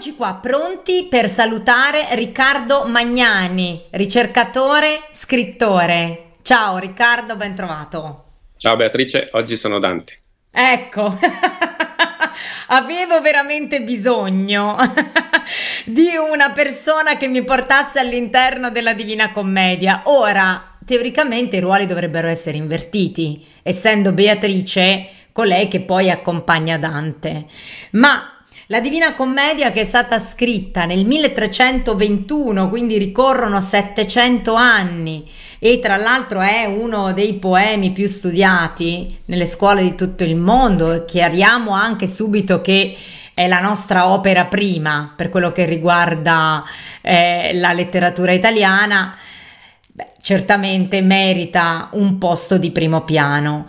Eccoci qua, pronti per salutare Riccardo Magnani, ricercatore, scrittore. Ciao Riccardo, ben trovato. Ciao Beatrice, oggi sono Dante. Ecco, avevo veramente bisogno di una persona che mi portasse all'interno della Divina Commedia. Ora, teoricamente i ruoli dovrebbero essere invertiti, essendo Beatrice colei che poi accompagna Dante. Ma la Divina Commedia che è stata scritta nel 1321, quindi ricorrono 700 anni e tra l'altro è uno dei poemi più studiati nelle scuole di tutto il mondo. Chiariamo anche subito che è la nostra opera prima per quello che riguarda eh, la letteratura italiana. Beh, certamente merita un posto di primo piano.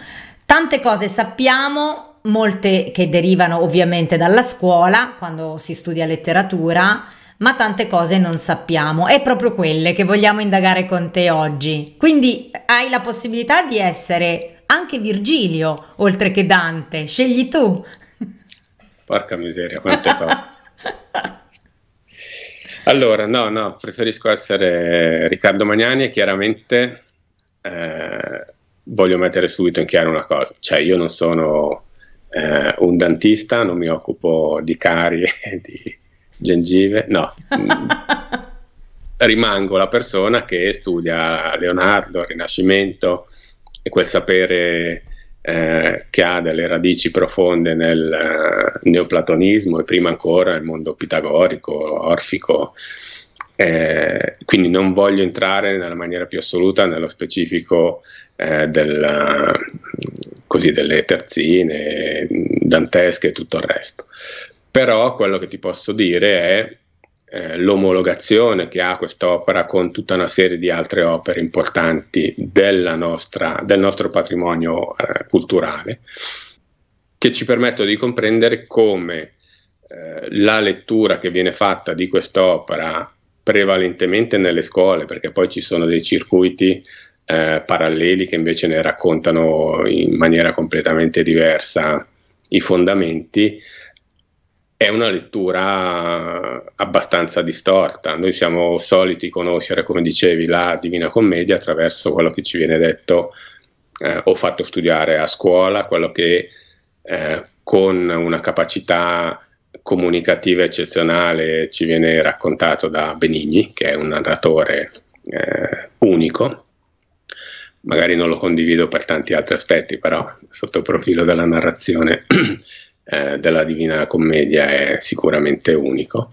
Tante cose sappiamo, molte che derivano ovviamente dalla scuola, quando si studia letteratura, ma tante cose non sappiamo, è proprio quelle che vogliamo indagare con te oggi. Quindi hai la possibilità di essere anche Virgilio, oltre che Dante, scegli tu. Porca miseria, quante cose. allora, no, no, preferisco essere Riccardo Magnani e chiaramente eh, voglio mettere subito in chiaro una cosa, cioè io non sono eh, un dentista, non mi occupo di carie, di gengive, no. Rimango la persona che studia Leonardo, il Rinascimento e quel sapere eh, che ha delle radici profonde nel eh, neoplatonismo e prima ancora nel mondo pitagorico, orfico. Eh, quindi non voglio entrare nella maniera più assoluta nello specifico eh, della, così, delle terzine dantesche e tutto il resto. Però quello che ti posso dire è eh, l'omologazione che ha quest'opera con tutta una serie di altre opere importanti nostra, del nostro patrimonio eh, culturale, che ci permettono di comprendere come eh, la lettura che viene fatta di quest'opera prevalentemente nelle scuole, perché poi ci sono dei circuiti eh, paralleli che invece ne raccontano in maniera completamente diversa i fondamenti, è una lettura abbastanza distorta. Noi siamo soliti conoscere, come dicevi, la Divina Commedia attraverso quello che ci viene detto eh, o fatto studiare a scuola, quello che eh, con una capacità comunicativa eccezionale ci viene raccontato da Benigni, che è un narratore eh, unico. Magari non lo condivido per tanti altri aspetti, però sotto il profilo della narrazione eh, della Divina Commedia è sicuramente unico,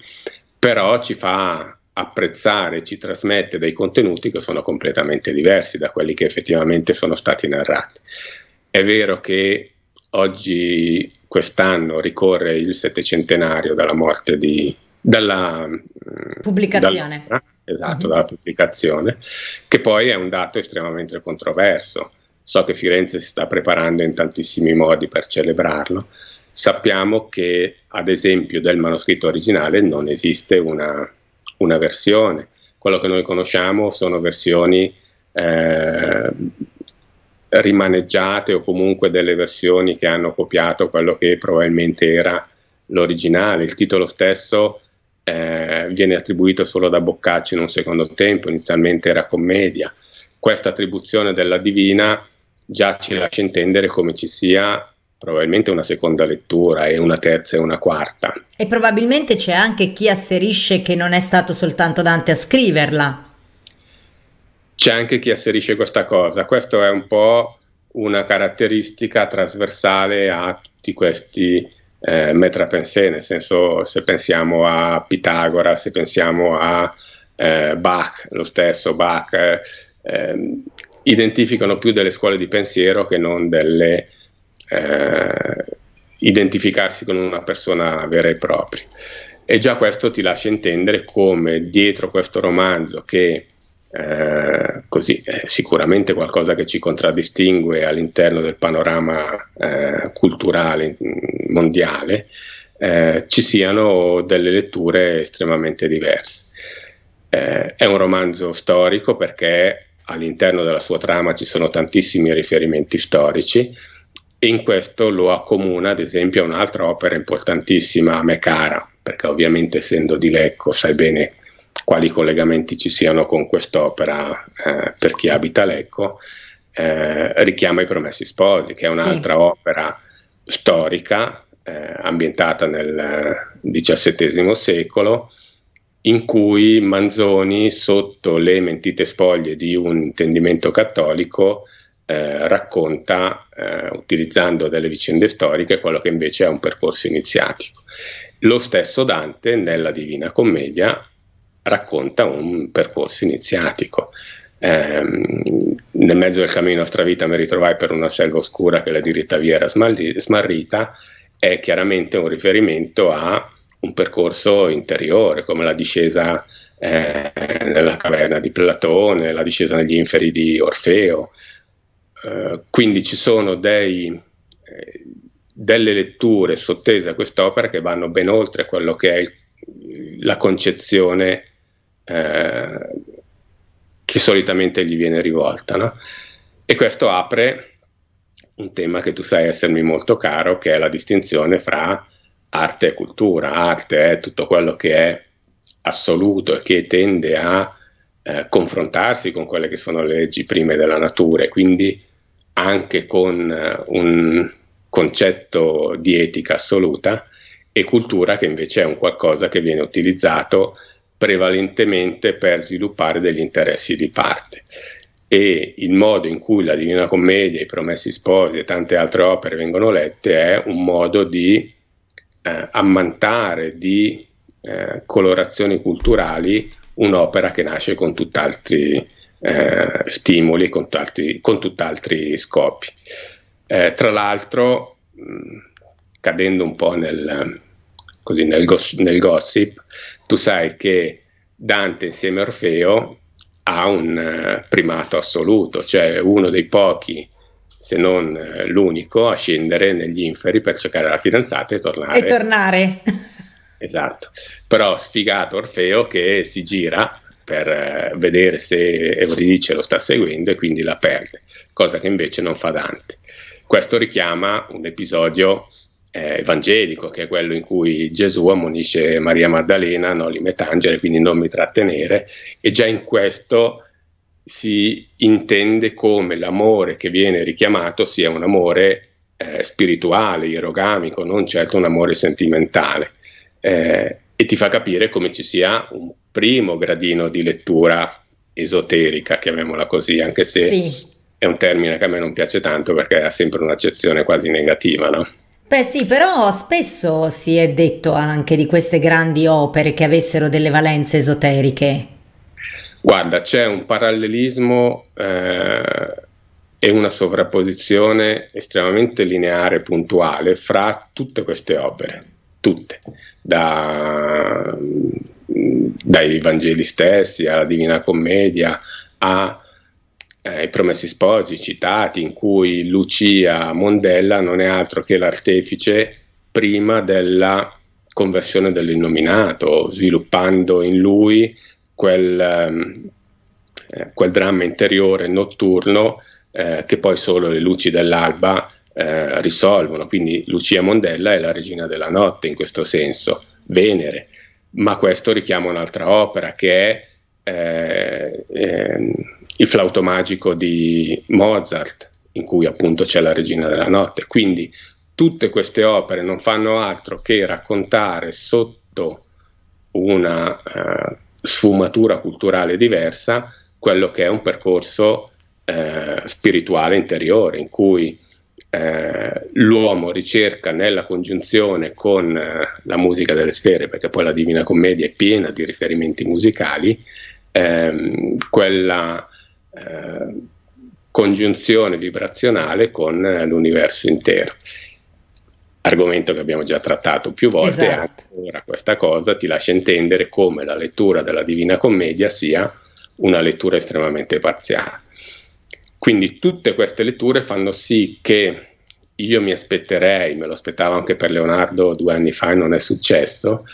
però ci fa apprezzare, ci trasmette dei contenuti che sono completamente diversi da quelli che effettivamente sono stati narrati. È vero che oggi quest'anno ricorre il settecentenario dalla morte di... dalla mm, pubblicazione. Dalla, eh, esatto, uh-huh. dalla pubblicazione, che poi è un dato estremamente controverso. So che Firenze si sta preparando in tantissimi modi per celebrarlo. Sappiamo che, ad esempio, del manoscritto originale non esiste una, una versione. Quello che noi conosciamo sono versioni eh, rimaneggiate o comunque delle versioni che hanno copiato quello che probabilmente era l'originale. Il titolo stesso eh, viene attribuito solo da Boccaccio in un secondo tempo, inizialmente era commedia. Questa attribuzione della divina già ci lascia intendere come ci sia probabilmente una seconda lettura e una terza e una quarta. E probabilmente c'è anche chi asserisce che non è stato soltanto Dante a scriverla c'è anche chi asserisce questa cosa. Questa è un po' una caratteristica trasversale a tutti questi eh, metrapensè, nel senso se pensiamo a Pitagora, se pensiamo a eh, Bach, lo stesso Bach, eh, eh, identificano più delle scuole di pensiero che non delle eh, identificarsi con una persona vera e propria. E già questo ti lascia intendere come dietro questo romanzo che eh, così è eh, sicuramente qualcosa che ci contraddistingue all'interno del panorama eh, culturale mm, mondiale, eh, ci siano delle letture estremamente diverse. Eh, è un romanzo storico perché all'interno della sua trama ci sono tantissimi riferimenti storici e in questo lo accomuna ad esempio a un'altra opera importantissima, a me cara, perché ovviamente essendo di Lecco sai bene quali collegamenti ci siano con quest'opera eh, per chi abita Lecco, eh, richiama i Promessi Sposi, che è un'altra sì. opera storica eh, ambientata nel XVII secolo, in cui Manzoni, sotto le mentite spoglie di un intendimento cattolico, eh, racconta, eh, utilizzando delle vicende storiche, quello che invece è un percorso iniziatico. Lo stesso Dante, nella Divina Commedia, racconta un percorso iniziatico. Eh, nel mezzo del cammino a Stravita mi ritrovai per una selva oscura che la diritta via era smarrita, è chiaramente un riferimento a un percorso interiore, come la discesa eh, nella caverna di Platone, la discesa negli inferi di Orfeo. Eh, quindi ci sono dei, eh, delle letture sottese a quest'opera che vanno ben oltre quello che è il, la concezione eh, che solitamente gli viene rivolta. No? E questo apre un tema che tu sai essermi molto caro, che è la distinzione fra arte e cultura. Arte è tutto quello che è assoluto e che tende a eh, confrontarsi con quelle che sono le leggi prime della natura e quindi anche con eh, un concetto di etica assoluta e cultura che invece è un qualcosa che viene utilizzato prevalentemente per sviluppare degli interessi di parte. E il modo in cui la Divina Commedia, i Promessi Sposi e tante altre opere vengono lette è un modo di eh, ammantare di eh, colorazioni culturali un'opera che nasce con tutt'altri eh, stimoli, con, tutt'altri, con tutt'altri scopi. Eh, tra l'altro, mh, cadendo un po' nel, così, nel, go- nel gossip, tu sai che Dante insieme a Orfeo ha un eh, primato assoluto, cioè uno dei pochi se non eh, l'unico a scendere negli inferi per cercare la fidanzata e tornare. E tornare. Esatto. Però sfigato Orfeo che si gira per eh, vedere se Euridice lo sta seguendo e quindi la perde, cosa che invece non fa Dante. Questo richiama un episodio eh, evangelico, che è quello in cui Gesù ammonisce Maria Maddalena, no, li metangere, quindi non mi trattenere, e già in questo si intende come l'amore che viene richiamato sia un amore eh, spirituale, ierogamico, non certo un amore sentimentale. Eh, e ti fa capire come ci sia un primo gradino di lettura esoterica, chiamiamola così, anche se sì. è un termine che a me non piace tanto perché ha sempre un'accezione quasi negativa, no? Beh sì, però spesso si è detto anche di queste grandi opere che avessero delle valenze esoteriche. Guarda, c'è un parallelismo eh, e una sovrapposizione estremamente lineare e puntuale fra tutte queste opere, tutte, da, mm, dai Vangeli stessi alla Divina Commedia a eh, I Promessi Sposi citati, in cui Lucia Mondella non è altro che l'artefice prima della conversione dell'innominato, sviluppando in lui quel, ehm, eh, quel dramma interiore notturno eh, che poi solo le luci dell'alba eh, risolvono. Quindi Lucia Mondella è la regina della notte in questo senso, Venere. Ma questo richiama un'altra opera che è eh, ehm, il flauto magico di Mozart, in cui appunto c'è la regina della notte. Quindi tutte queste opere non fanno altro che raccontare sotto una eh, sfumatura culturale diversa quello che è un percorso eh, spirituale interiore, in cui eh, l'uomo ricerca nella congiunzione con eh, la musica delle sfere, perché poi la Divina Commedia è piena di riferimenti musicali, ehm, quella eh, congiunzione vibrazionale con eh, l'universo intero. Argomento che abbiamo già trattato più volte, esatto. ancora questa cosa ti lascia intendere come la lettura della Divina Commedia sia una lettura estremamente parziale. Quindi tutte queste letture fanno sì che io mi aspetterei, me lo aspettavo anche per Leonardo due anni fa e non è successo,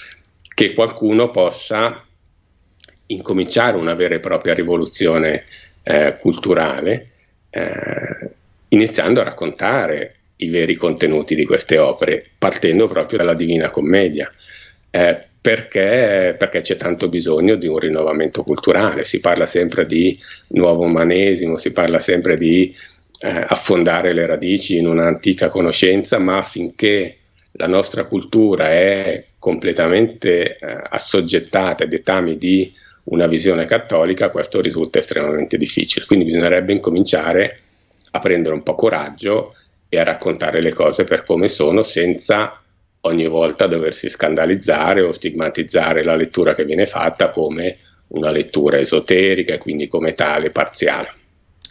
che qualcuno possa incominciare una vera e propria rivoluzione eh, culturale, eh, iniziando a raccontare i veri contenuti di queste opere, partendo proprio dalla Divina Commedia. Eh, perché, perché, c'è tanto bisogno di un rinnovamento culturale, si parla sempre di nuovo umanesimo, si parla sempre di eh, affondare le radici in un'antica conoscenza, ma finché la nostra cultura è completamente eh, assoggettata ai dettami di una visione cattolica, questo risulta estremamente difficile. Quindi bisognerebbe incominciare a prendere un po' coraggio e a raccontare le cose per come sono senza ogni volta doversi scandalizzare o stigmatizzare la lettura che viene fatta come una lettura esoterica e quindi come tale parziale.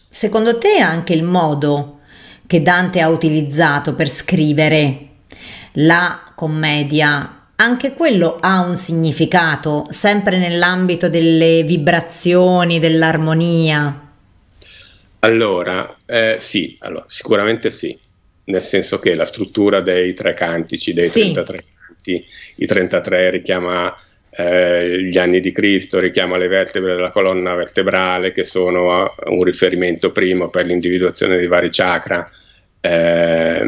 Secondo te anche il modo che Dante ha utilizzato per scrivere la commedia anche quello ha un significato, sempre nell'ambito delle vibrazioni, dell'armonia. Allora, eh, sì, allora, sicuramente sì, nel senso che la struttura dei tre cantici, dei sì. 33 canti, i 33 richiama eh, gli anni di Cristo, richiama le vertebre della colonna vertebrale che sono eh, un riferimento primo per l'individuazione dei vari chakra. Eh,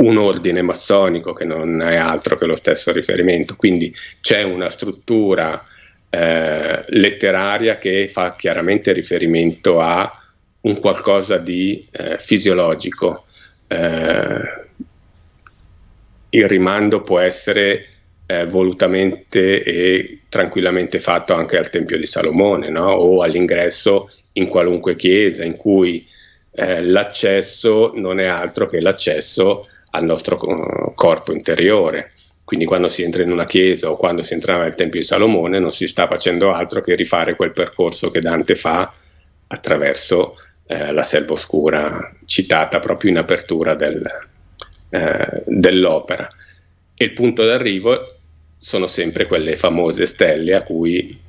un ordine massonico che non è altro che lo stesso riferimento, quindi c'è una struttura eh, letteraria che fa chiaramente riferimento a un qualcosa di eh, fisiologico. Eh, il rimando può essere eh, volutamente e tranquillamente fatto anche al Tempio di Salomone no? o all'ingresso in qualunque chiesa in cui eh, l'accesso non è altro che l'accesso al nostro eh, corpo interiore. Quindi quando si entra in una chiesa o quando si entrava nel Tempio di Salomone non si sta facendo altro che rifare quel percorso che Dante fa attraverso eh, la selva oscura citata proprio in apertura del, eh, dell'opera. E il punto d'arrivo sono sempre quelle famose stelle a cui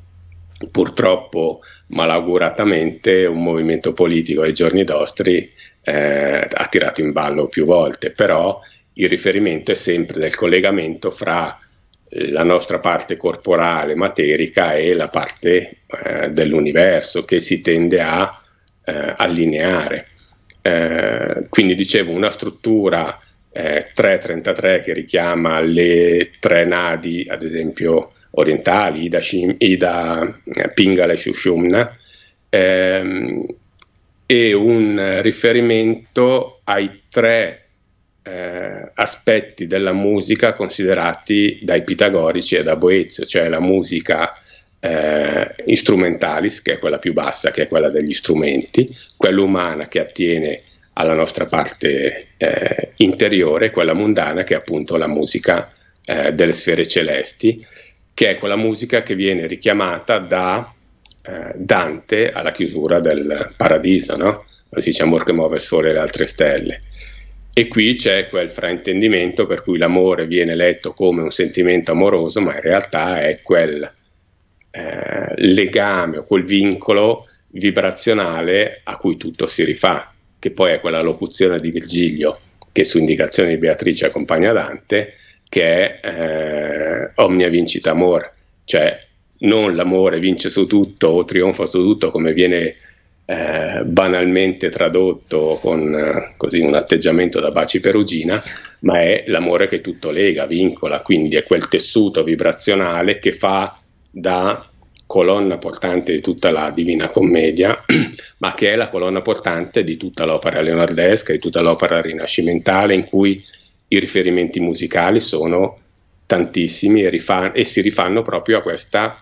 purtroppo malauguratamente un movimento politico ai giorni nostri eh, ha tirato in ballo più volte, però il riferimento è sempre del collegamento fra eh, la nostra parte corporale, materica e la parte eh, dell'universo che si tende a eh, allineare. Eh, quindi dicevo una struttura 333 eh, che richiama le tre nadi, ad esempio orientali, Ida, Ida eh, Pingala e Shushumna, ehm, e un eh, riferimento ai tre eh, aspetti della musica considerati dai pitagorici e da Boezio, cioè la musica eh, instrumentalis, che è quella più bassa, che è quella degli strumenti, quella umana che attiene alla nostra parte eh, interiore, quella mondana che è appunto la musica eh, delle sfere celesti, che è quella musica che viene richiamata da eh, Dante alla chiusura del paradiso, no? si dice amor che muove il sole e le altre stelle. E qui c'è quel fraintendimento per cui l'amore viene letto come un sentimento amoroso, ma in realtà è quel eh, legame o quel vincolo vibrazionale a cui tutto si rifà, che poi è quella locuzione di Virgilio che su indicazione di Beatrice accompagna Dante, che è eh, Omnia vincit amor, cioè non l'amore vince su tutto o trionfa su tutto come viene eh, banalmente tradotto con eh, così un atteggiamento da baci perugina, ma è l'amore che tutto lega, vincola, quindi è quel tessuto vibrazionale che fa da colonna portante di tutta la Divina Commedia, ma che è la colonna portante di tutta l'opera leonardesca, di tutta l'opera rinascimentale, in cui i riferimenti musicali sono tantissimi e, rifan- e si rifanno proprio a questa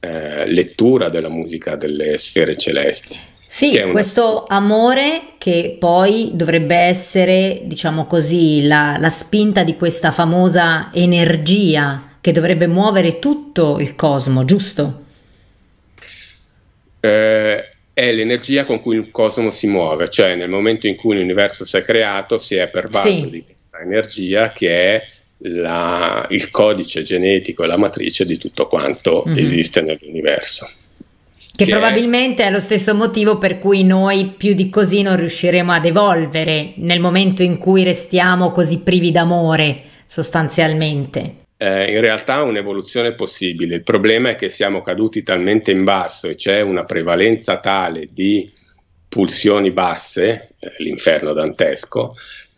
eh, lettura della musica delle sfere celesti. Sì, una... questo amore che poi dovrebbe essere, diciamo così, la, la spinta di questa famosa energia che dovrebbe muovere tutto il cosmo, giusto? Eh, è l'energia con cui il cosmo si muove, cioè nel momento in cui l'universo si è creato si è pervaso sì. di questa energia che è la, il codice genetico e la matrice di tutto quanto mm -hmm. esiste nell'universo. Che, che, probabilmente è lo stesso motivo per cui noi più di così non riusciremo ad evolvere nel momento in cui restiamo così privi d'amore, sostanzialmente. Eh, in realtà un'evoluzione è possibile, il problema è che siamo caduti talmente in basso e c'è una prevalenza tale di pulsioni basse, eh, l'inferno dantesco,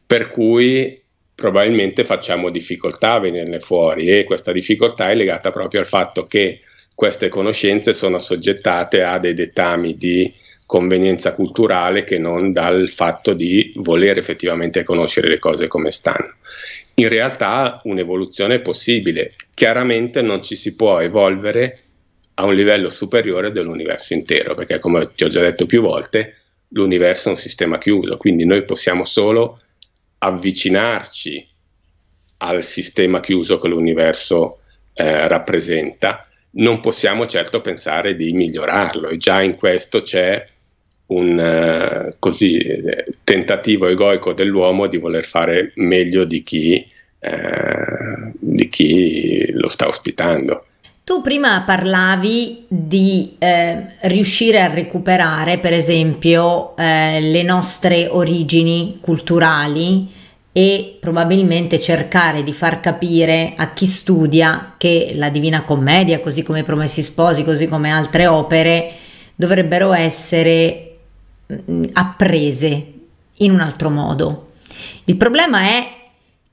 per cui probabilmente facciamo difficoltà a venirne fuori e questa difficoltà è legata proprio al fatto che queste conoscenze sono assoggettate a dei dettami di convenienza culturale che non dal fatto di voler effettivamente conoscere le cose come stanno. In realtà un'evoluzione è possibile, chiaramente non ci si può evolvere a un livello superiore dell'universo intero, perché come ti ho già detto più volte, l'universo è un sistema chiuso, quindi noi possiamo solo avvicinarci al sistema chiuso che l'universo eh, rappresenta, non possiamo certo pensare di migliorarlo e già in questo c'è un eh, così, eh, tentativo egoico dell'uomo di voler fare meglio di chi, uh, di chi lo sta ospitando. Tu prima parlavi di eh, riuscire a recuperare, per esempio, eh, le nostre origini culturali e probabilmente cercare di far capire a chi studia che la Divina Commedia, così come Promessi Sposi, così come altre opere, dovrebbero essere mm, apprese in un altro modo. Il problema è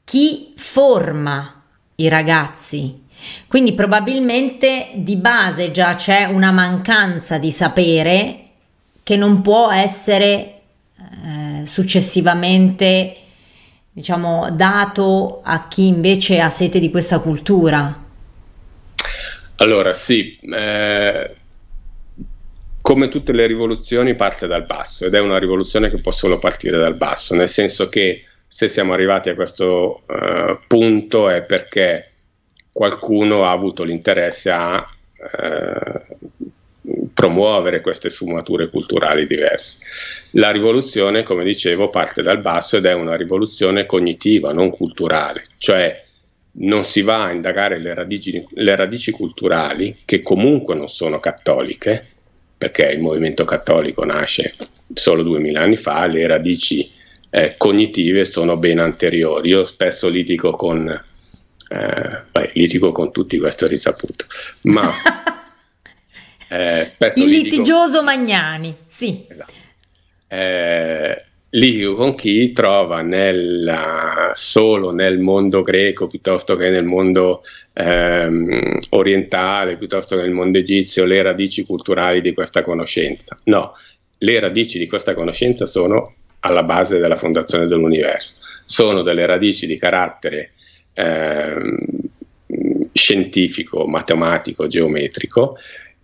chi forma i ragazzi quindi probabilmente di base già c'è una mancanza di sapere che non può essere eh, successivamente diciamo dato a chi invece ha sete di questa cultura. Allora sì, eh, come tutte le rivoluzioni parte dal basso ed è una rivoluzione che può solo partire dal basso, nel senso che se siamo arrivati a questo eh, punto è perché qualcuno ha avuto l'interesse a eh, promuovere queste sfumature culturali diverse. La rivoluzione, come dicevo, parte dal basso ed è una rivoluzione cognitiva, non culturale, cioè non si va a indagare le radici, le radici culturali, che comunque non sono cattoliche, perché il movimento cattolico nasce solo duemila anni fa, le radici eh, cognitive sono ben anteriori. Io spesso litigo con eh, beh, litigo con tutti, questo è risaputo, ma eh, spesso... Il litigo... litigioso Magnani, sì. Esatto. Eh, litigo con chi trova nel, solo nel mondo greco piuttosto che nel mondo ehm, orientale, piuttosto che nel mondo egizio, le radici culturali di questa conoscenza. No, le radici di questa conoscenza sono alla base della fondazione dell'universo, sono delle radici di carattere Ehm, scientifico, matematico, geometrico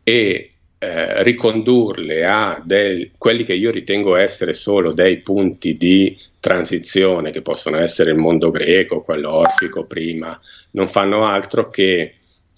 e eh, ricondurle a del, quelli che io ritengo essere solo dei punti di transizione che possono essere il mondo greco, quello orfico prima, non fanno altro che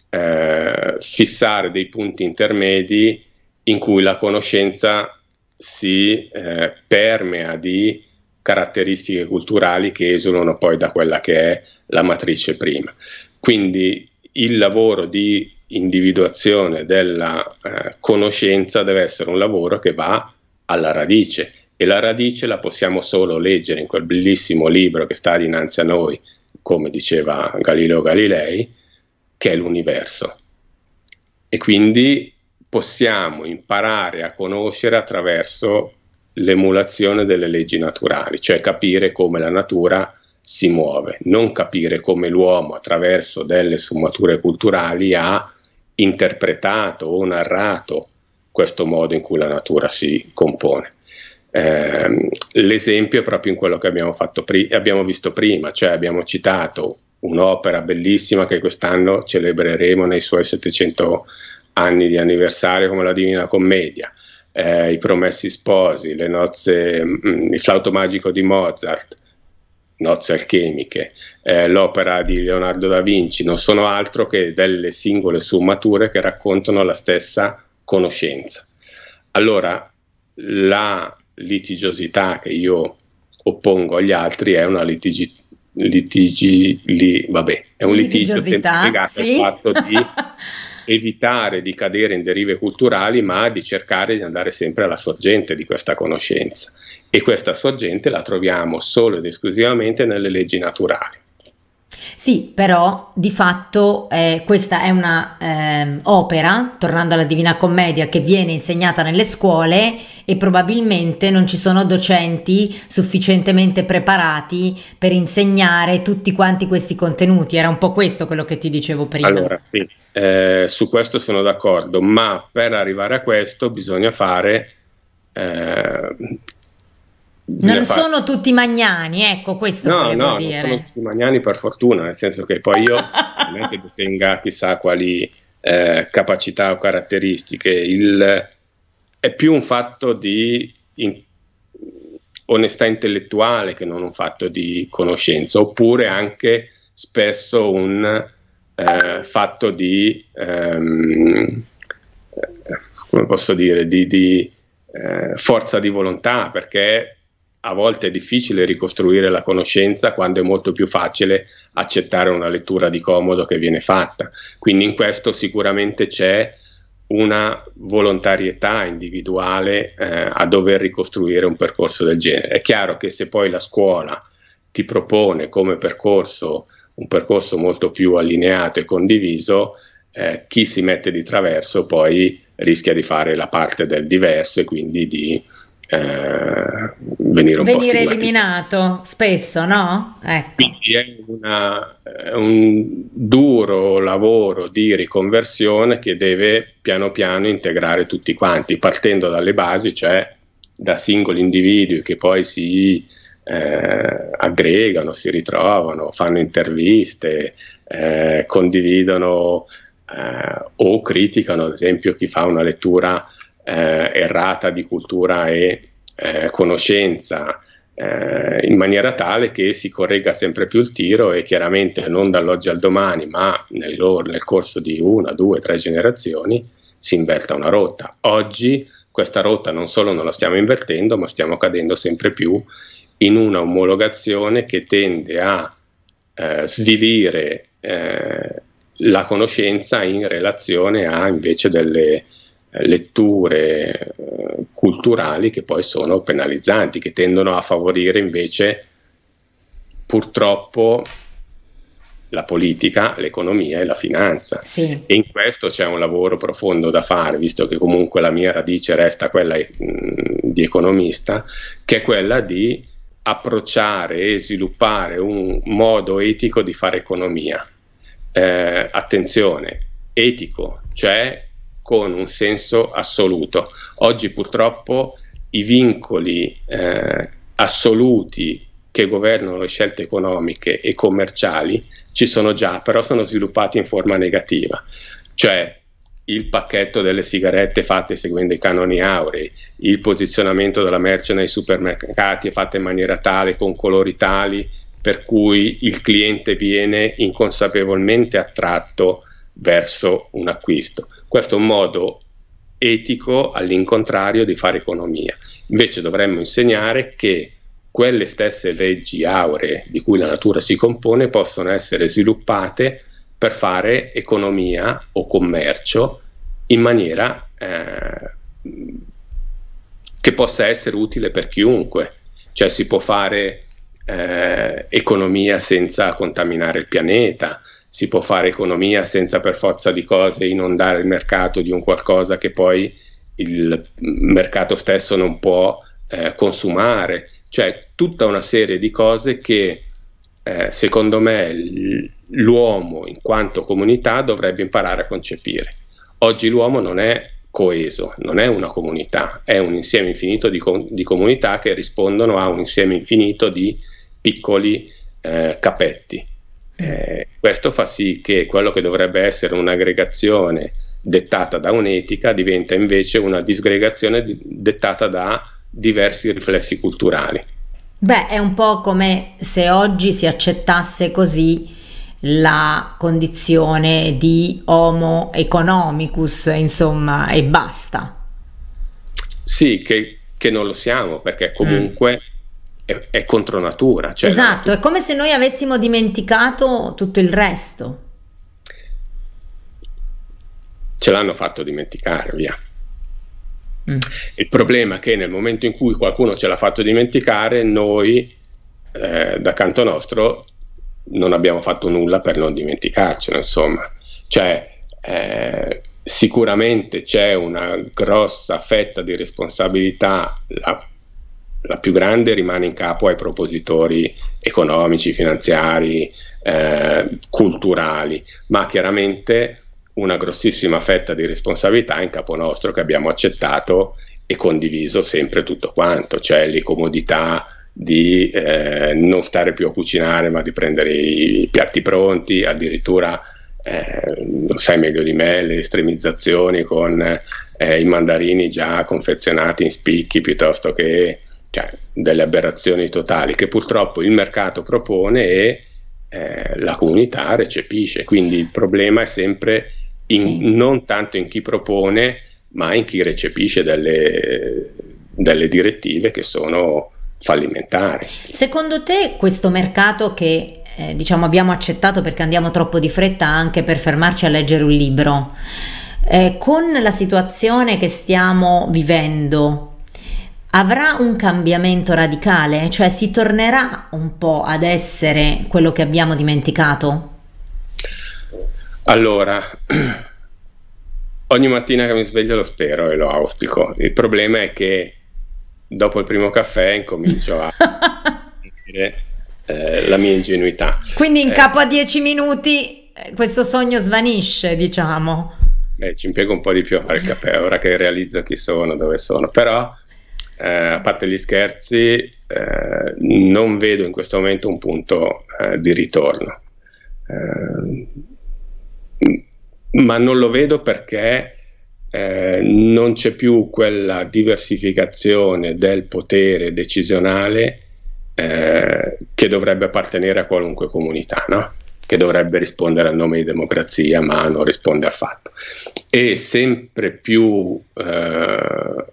eh, fissare dei punti intermedi in cui la conoscenza si eh, permea di caratteristiche culturali che esulano poi da quella che è la matrice prima. Quindi il lavoro di individuazione della eh, conoscenza deve essere un lavoro che va alla radice e la radice la possiamo solo leggere in quel bellissimo libro che sta dinanzi a noi, come diceva Galileo Galilei, che è l'universo. E quindi possiamo imparare a conoscere attraverso l'emulazione delle leggi naturali, cioè capire come la natura si muove, non capire come l'uomo attraverso delle sfumature culturali ha interpretato o narrato questo modo in cui la natura si compone. Ehm, l'esempio è proprio in quello che abbiamo, pri- abbiamo visto prima, cioè abbiamo citato un'opera bellissima che quest'anno celebreremo nei suoi 700 anni di anniversario come la Divina Commedia, eh, I Promessi Sposi, le nozze, mh, mm, il flauto magico di Mozart, nozze alchemiche, eh, l'opera di Leonardo da Vinci, non sono altro che delle singole sommature che raccontano la stessa conoscenza. Allora, la litigiosità che io oppongo agli altri è una litigiosità. litigi li, vabbè, è un litigio legato sì. al fatto di evitare di cadere in derive culturali, ma di cercare di andare sempre alla sorgente di questa conoscenza e questa sorgente la troviamo solo ed esclusivamente nelle leggi naturali. Sì, però di fatto eh, questa è una eh, opera, tornando alla Divina Commedia, che viene insegnata nelle scuole e probabilmente non ci sono docenti sufficientemente preparati per insegnare tutti quanti questi contenuti. Era un po' questo quello che ti dicevo prima. Allora, sì, eh, su questo sono d'accordo, ma per arrivare a questo bisogna fare eh, non sono tutti magnani, ecco questo no, volevo no, dire. No, sono tutti magnani per fortuna, nel senso che poi io non è che detenga chissà quali eh, capacità o caratteristiche, Il, è più un fatto di in, onestà intellettuale che non un fatto di conoscenza, oppure anche spesso un eh, fatto di, ehm, eh, come posso dire, di, di eh, forza di volontà, perché a volte è difficile ricostruire la conoscenza quando è molto più facile accettare una lettura di comodo che viene fatta. Quindi in questo sicuramente c'è una volontarietà individuale eh, a dover ricostruire un percorso del genere. È chiaro che se poi la scuola ti propone come percorso un percorso molto più allineato e condiviso, eh, chi si mette di traverso poi rischia di fare la parte del diverso e quindi di eh, venire un venire po' eliminato spesso, no? Ecco. Quindi è, una, è, un duro lavoro di riconversione che deve piano piano integrare tutti quanti, partendo dalle basi, cioè da singoli individui che poi si eh, aggregano, si ritrovano, fanno interviste, eh, condividono eh, o criticano, ad esempio, chi fa una lettura eh, errata di cultura e eh, conoscenza eh, in maniera tale che si corregga sempre più il tiro e chiaramente non dall'oggi al domani ma nel, loro, nel corso di una, due, tre generazioni si inverta una rotta. Oggi questa rotta non solo non la stiamo invertendo ma stiamo cadendo sempre più in una omologazione che tende a eh, svilire eh, la conoscenza in relazione a invece delle letture eh, culturali che poi sono penalizzanti, che tendono a favorire invece purtroppo la politica, l'economia e la finanza. Sì. E in questo c'è un lavoro profondo da fare, visto che comunque la mia radice resta quella eh, di economista, che è quella di approcciare e sviluppare un modo etico di fare economia. Eh, attenzione, etico, cioè con un senso assoluto. Oggi purtroppo i vincoli eh, assoluti che governano le scelte economiche e commerciali ci sono già, però sono sviluppati in forma negativa, cioè il pacchetto delle sigarette fatte seguendo i canoni aurei, il posizionamento della merce nei supermercati è fatto in maniera tale, con colori tali, per cui il cliente viene inconsapevolmente attratto verso un acquisto. Questo è un modo etico all'incontrario di fare economia. Invece dovremmo insegnare che quelle stesse leggi auree di cui la natura si compone possono essere sviluppate per fare economia o commercio in maniera eh, che possa essere utile per chiunque. Cioè si può fare eh, economia senza contaminare il pianeta, si può fare economia senza per forza di cose inondare il mercato di un qualcosa che poi il mercato stesso non può eh, consumare, cioè tutta una serie di cose che eh, secondo me l'uomo in quanto comunità dovrebbe imparare a concepire. Oggi l'uomo non è coeso, non è una comunità, è un insieme infinito di, com- di comunità che rispondono a un insieme infinito di piccoli eh, capetti. Mm. Eh, questo fa sì che quello che dovrebbe essere un'aggregazione dettata da un'etica diventa invece una disgregazione di- dettata da diversi riflessi culturali. Beh, è un po' come se oggi si accettasse così la condizione di homo economicus, insomma, e basta. Sì, che, che non lo siamo, perché comunque mm è, è contro natura. Cioè esatto, la... è come se noi avessimo dimenticato tutto il resto. Ce l'hanno fatto dimenticare, via. Mm. Il problema è che nel momento in cui qualcuno ce l'ha fatto dimenticare, noi eh, da canto nostro non abbiamo fatto nulla per non dimenticarcelo, insomma. Cioè, eh, sicuramente c'è una grossa fetta di responsabilità, la la più grande rimane in capo ai propositori economici, finanziari, eh, culturali, ma chiaramente una grossissima fetta di responsabilità in capo nostro che abbiamo accettato e condiviso sempre tutto quanto, cioè le comodità di eh, non stare più a cucinare ma di prendere i piatti pronti, addirittura eh, lo sai meglio di me, le estremizzazioni con eh, i mandarini già confezionati in spicchi piuttosto che cioè delle aberrazioni totali che purtroppo il mercato propone e eh, la comunità recepisce. Quindi il problema è sempre in, sì. non tanto in chi propone, ma in chi recepisce delle, delle direttive che sono fallimentari. Secondo te questo mercato che eh, diciamo abbiamo accettato perché andiamo troppo di fretta anche per fermarci a leggere un libro, eh, con la situazione che stiamo vivendo, avrà un cambiamento radicale, cioè si tornerà un po' ad essere quello che abbiamo dimenticato? Allora, ogni mattina che mi sveglio lo spero e lo auspico. Il problema è che dopo il primo caffè incomincio a dire eh, la mia ingenuità. Quindi in eh, capo a dieci minuti eh, questo sogno svanisce, diciamo. Beh, ci impiego un po' di più a fare il caffè, ora che realizzo chi sono, dove sono, però eh, a parte gli scherzi, eh, non vedo in questo momento un punto eh, di ritorno. Eh, ma non lo vedo perché eh, non c'è più quella diversificazione del potere decisionale eh, che dovrebbe appartenere a qualunque comunità, no? che dovrebbe rispondere al nome di democrazia, ma non risponde affatto. E sempre più eh,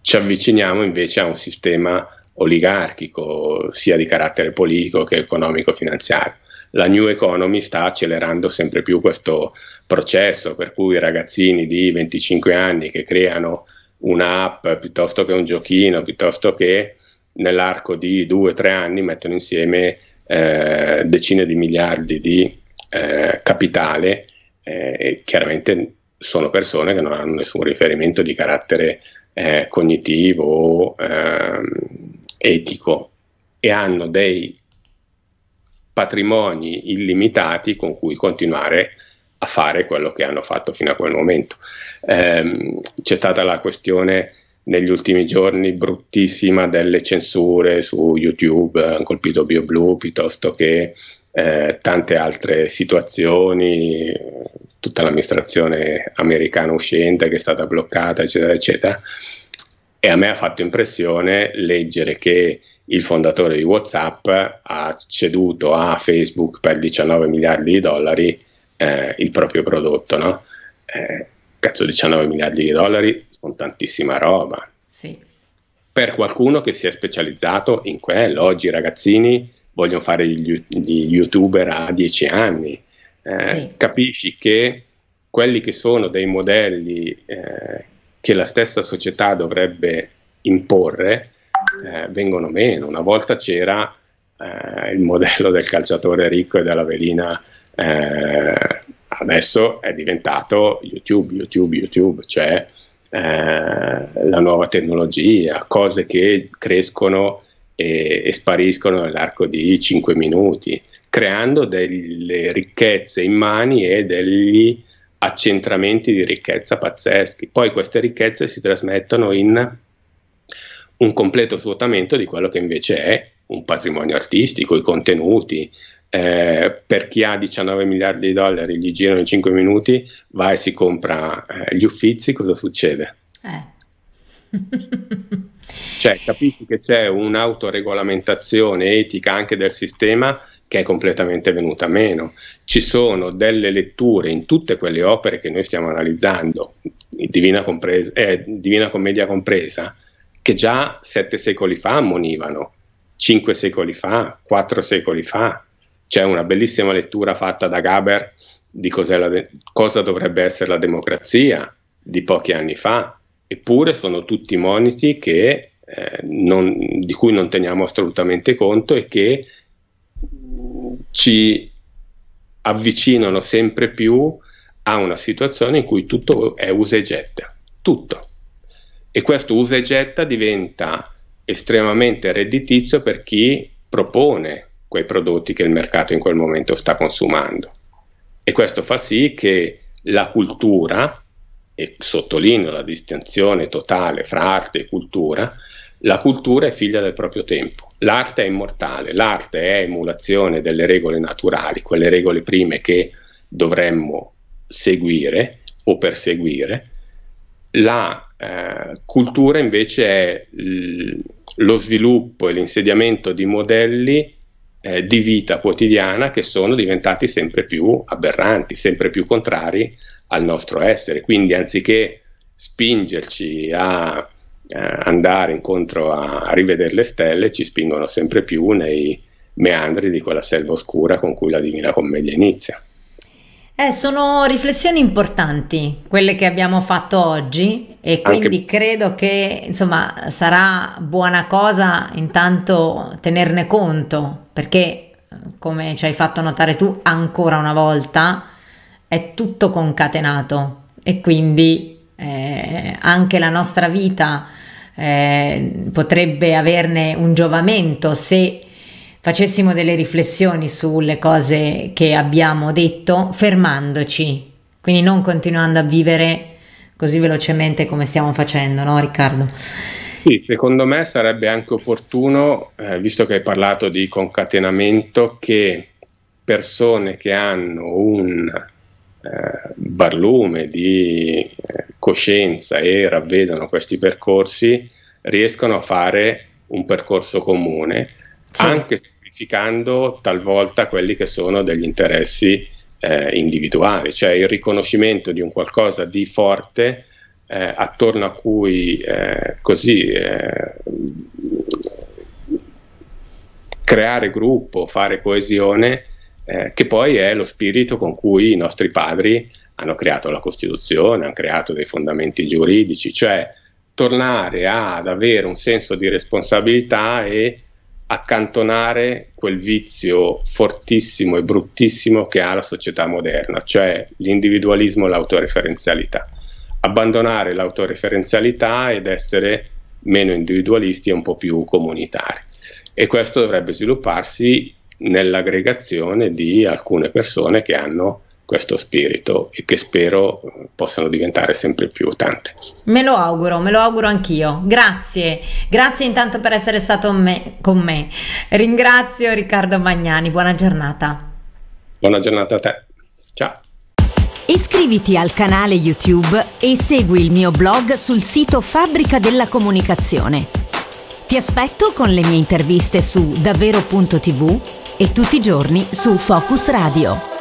ci avviciniamo invece a un sistema oligarchico, sia di carattere politico che economico-finanziario. La New Economy sta accelerando sempre più questo processo, per cui i ragazzini di 25 anni che creano un'app piuttosto che un giochino, piuttosto che nell'arco di 2-3 anni mettono insieme eh, decine di miliardi di eh, capitale eh, chiaramente sono persone che non hanno nessun riferimento di carattere eh, cognitivo o eh, etico e hanno dei patrimoni illimitati con cui continuare a fare quello che hanno fatto fino a quel momento. Eh, c'è stata la questione negli ultimi giorni bruttissima delle censure su YouTube, hanno colpito BioBlue piuttosto che eh, tante altre situazioni, tutta l'amministrazione americana uscente che è stata bloccata, eccetera, eccetera. E a me ha fatto impressione leggere che il fondatore di WhatsApp ha ceduto a Facebook per 19 miliardi di dollari eh, il proprio prodotto, no? Eh, cazzo, 19 miliardi di dollari sono tantissima roba. Sì. Per qualcuno che si è specializzato in quello, oggi ragazzini vogliono fare gli, gli youtuber a 10 anni. Eh, sì. Capisci che quelli che sono dei modelli eh, che la stessa società dovrebbe imporre eh, vengono meno. Una volta c'era eh, il modello del calciatore ricco e della velina, eh, adesso è diventato YouTube, YouTube, YouTube, cioè eh, la nuova tecnologia, cose che crescono e, e spariscono nell'arco di 5 minuti, creando delle ricchezze immani e degli accentramenti di ricchezza pazzeschi. Poi queste ricchezze si trasmettono in un completo svuotamento di quello che invece è un patrimonio artistico, i contenuti. Eh, per chi ha 19 miliardi di dollari, gli girano in 5 minuti, va e si compra eh, gli uffizi, cosa succede? Eh. Cioè, capisci che c'è un'autoregolamentazione etica anche del sistema che è completamente venuta meno. Ci sono delle letture in tutte quelle opere che noi stiamo analizzando, Divina, compresa, eh, Divina Commedia compresa, che già sette secoli fa ammonivano, cinque secoli fa, quattro secoli fa. C'è una bellissima lettura fatta da Gaber di de- cosa dovrebbe essere la democrazia di pochi anni fa, eppure sono tutti moniti che, eh, non, di cui non teniamo assolutamente conto e che mm, ci avvicinano sempre più a una situazione in cui tutto è usa e getta, tutto. E questo usa e getta diventa estremamente redditizio per chi propone quei prodotti che il mercato in quel momento sta consumando. E questo fa sì che la cultura e sottolineo la distinzione totale fra arte e cultura, la cultura è figlia del proprio tempo, l'arte è immortale, l'arte è emulazione delle regole naturali, quelle regole prime che dovremmo seguire o perseguire, la eh, cultura invece è l- lo sviluppo e l'insediamento di modelli eh, di vita quotidiana che sono diventati sempre più aberranti, sempre più contrari al nostro essere. Quindi anziché spingerci a eh, andare incontro a, a rivedere le stelle, ci spingono sempre più nei meandri di quella selva oscura con cui la Divina Commedia inizia. Eh, sono riflessioni importanti quelle che abbiamo fatto oggi e quindi Anche... credo che insomma sarà buona cosa intanto tenerne conto perché eh, come ci hai fatto notare tu ancora una volta è tutto concatenato e quindi eh, anche la nostra vita eh, potrebbe averne un giovamento se facessimo delle riflessioni sulle cose che abbiamo detto fermandoci, quindi non continuando a vivere così velocemente come stiamo facendo, no Riccardo? Sì, secondo me sarebbe anche opportuno, eh, visto che hai parlato di concatenamento, che persone che hanno un eh, barlume di eh, coscienza e ravvedono questi percorsi, riescono a fare un percorso comune, sì. anche sacrificando talvolta quelli che sono degli interessi eh, individuali, cioè il riconoscimento di un qualcosa di forte eh, attorno a cui eh, così eh, creare gruppo, fare coesione eh, che poi è lo spirito con cui i nostri padri hanno creato la Costituzione, hanno creato dei fondamenti giuridici, cioè tornare ad avere un senso di responsabilità e accantonare quel vizio fortissimo e bruttissimo che ha la società moderna, cioè l'individualismo e l'autoreferenzialità. Abbandonare l'autoreferenzialità ed essere meno individualisti e un po' più comunitari. E questo dovrebbe svilupparsi nell'aggregazione di alcune persone che hanno questo spirito e che spero possano diventare sempre più tante. Me lo auguro, me lo auguro anch'io. Grazie, grazie intanto per essere stato me, con me. Ringrazio Riccardo Magnani, buona giornata. Buona giornata a te, ciao. Iscriviti al canale YouTube e segui il mio blog sul sito Fabbrica della Comunicazione. Ti aspetto con le mie interviste su davvero.tv e tutti i giorni su Focus Radio.